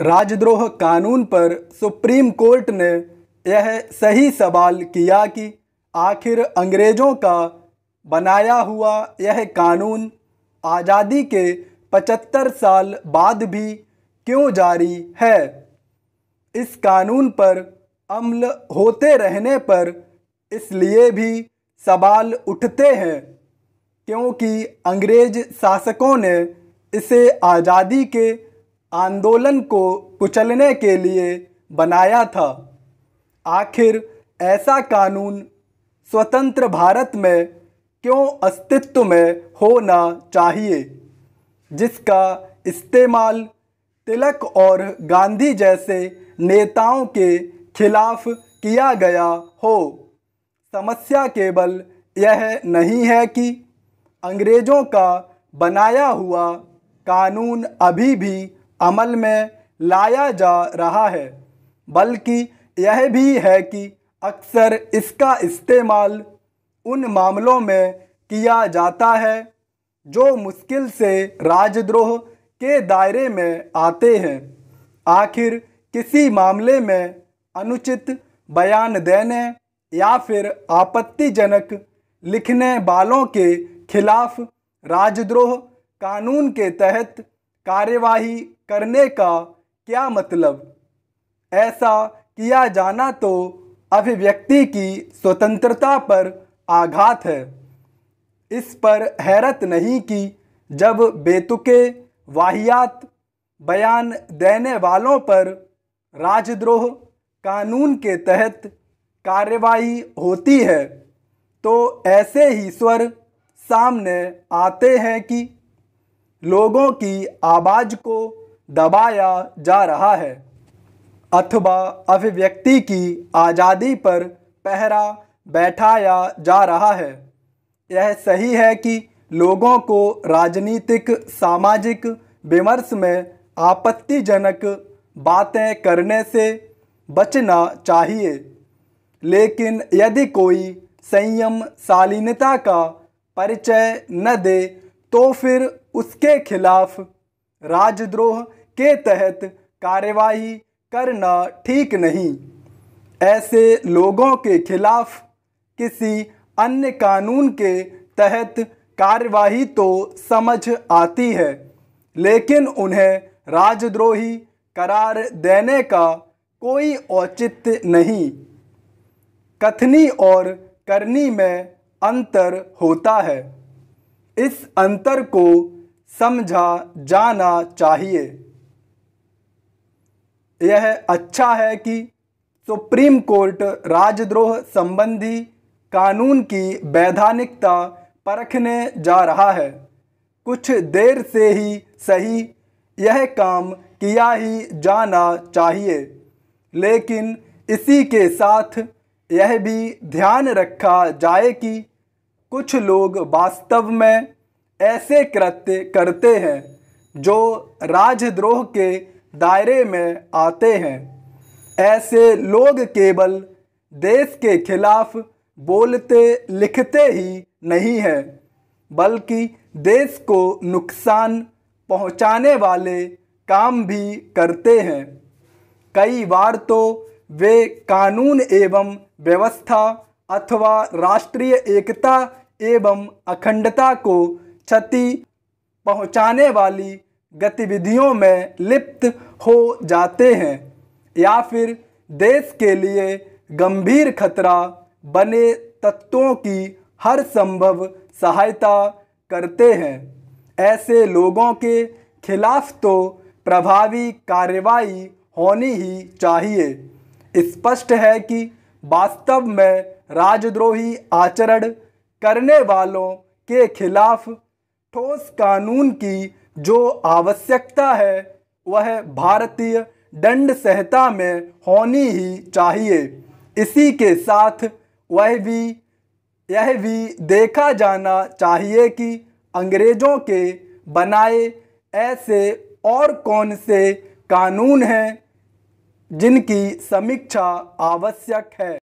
राजद्रोह कानून पर सुप्रीम कोर्ट ने यह सही सवाल किया कि आखिर अंग्रेज़ों का बनाया हुआ यह कानून आज़ादी के 75 साल बाद भी क्यों जारी है इस कानून पर अमल होते रहने पर इसलिए भी सवाल उठते हैं क्योंकि अंग्रेज शासकों ने इसे आज़ादी के आंदोलन को कुचलने के लिए बनाया था आखिर ऐसा कानून स्वतंत्र भारत में क्यों अस्तित्व में होना चाहिए जिसका इस्तेमाल तिलक और गांधी जैसे नेताओं के खिलाफ किया गया हो समस्या केवल यह नहीं है कि अंग्रेज़ों का बनाया हुआ कानून अभी भी अमल में लाया जा रहा है बल्कि यह भी है कि अक्सर इसका इस्तेमाल उन मामलों में किया जाता है जो मुश्किल से राजद्रोह के दायरे में आते हैं आखिर किसी मामले में अनुचित बयान देने या फिर आपत्तिजनक लिखने वालों के खिलाफ राजद्रोह कानून के तहत कार्यवाही करने का क्या मतलब ऐसा किया जाना तो अभिव्यक्ति की स्वतंत्रता पर आघात है इस पर हैरत नहीं कि जब बेतुके वाहियात बयान देने वालों पर राजद्रोह कानून के तहत कार्रवाई होती है तो ऐसे ही स्वर सामने आते हैं कि लोगों की आवाज़ को दबाया जा रहा है अथवा अभिव्यक्ति की आज़ादी पर पहरा बैठाया जा रहा है यह सही है कि लोगों को राजनीतिक सामाजिक विमर्श में आपत्तिजनक बातें करने से बचना चाहिए लेकिन यदि कोई संयम शालीनता का परिचय न दे तो फिर उसके खिलाफ राजद्रोह के तहत कार्यवाही करना ठीक नहीं ऐसे लोगों के खिलाफ किसी अन्य कानून के तहत कार्यवाही तो समझ आती है लेकिन उन्हें राजद्रोही करार देने का कोई औचित्य नहीं कथनी और करनी में अंतर होता है इस अंतर को समझा जाना चाहिए यह अच्छा है कि सुप्रीम कोर्ट राजद्रोह संबंधी कानून की वैधानिकता परखने जा रहा है कुछ देर से ही सही यह काम किया ही जाना चाहिए लेकिन इसी के साथ यह भी ध्यान रखा जाए कि कुछ लोग वास्तव में ऐसे कृत्य करते हैं जो राजद्रोह के दायरे में आते हैं ऐसे लोग केवल देश के खिलाफ बोलते लिखते ही नहीं हैं बल्कि देश को नुकसान पहुंचाने वाले काम भी करते हैं कई बार तो वे कानून एवं व्यवस्था अथवा राष्ट्रीय एकता एवं अखंडता को क्षति पहुंचाने वाली गतिविधियों में लिप्त हो जाते हैं या फिर देश के लिए गंभीर खतरा बने तत्वों की हर संभव सहायता करते हैं ऐसे लोगों के खिलाफ तो प्रभावी कार्रवाई होनी ही चाहिए स्पष्ट है कि वास्तव में राजद्रोही आचरण करने वालों के खिलाफ़ ठोस कानून की जो आवश्यकता है वह भारतीय दंड संहिता में होनी ही चाहिए इसी के साथ वह भी यह भी देखा जाना चाहिए कि अंग्रेज़ों के बनाए ऐसे और कौन से कानून हैं जिनकी समीक्षा आवश्यक है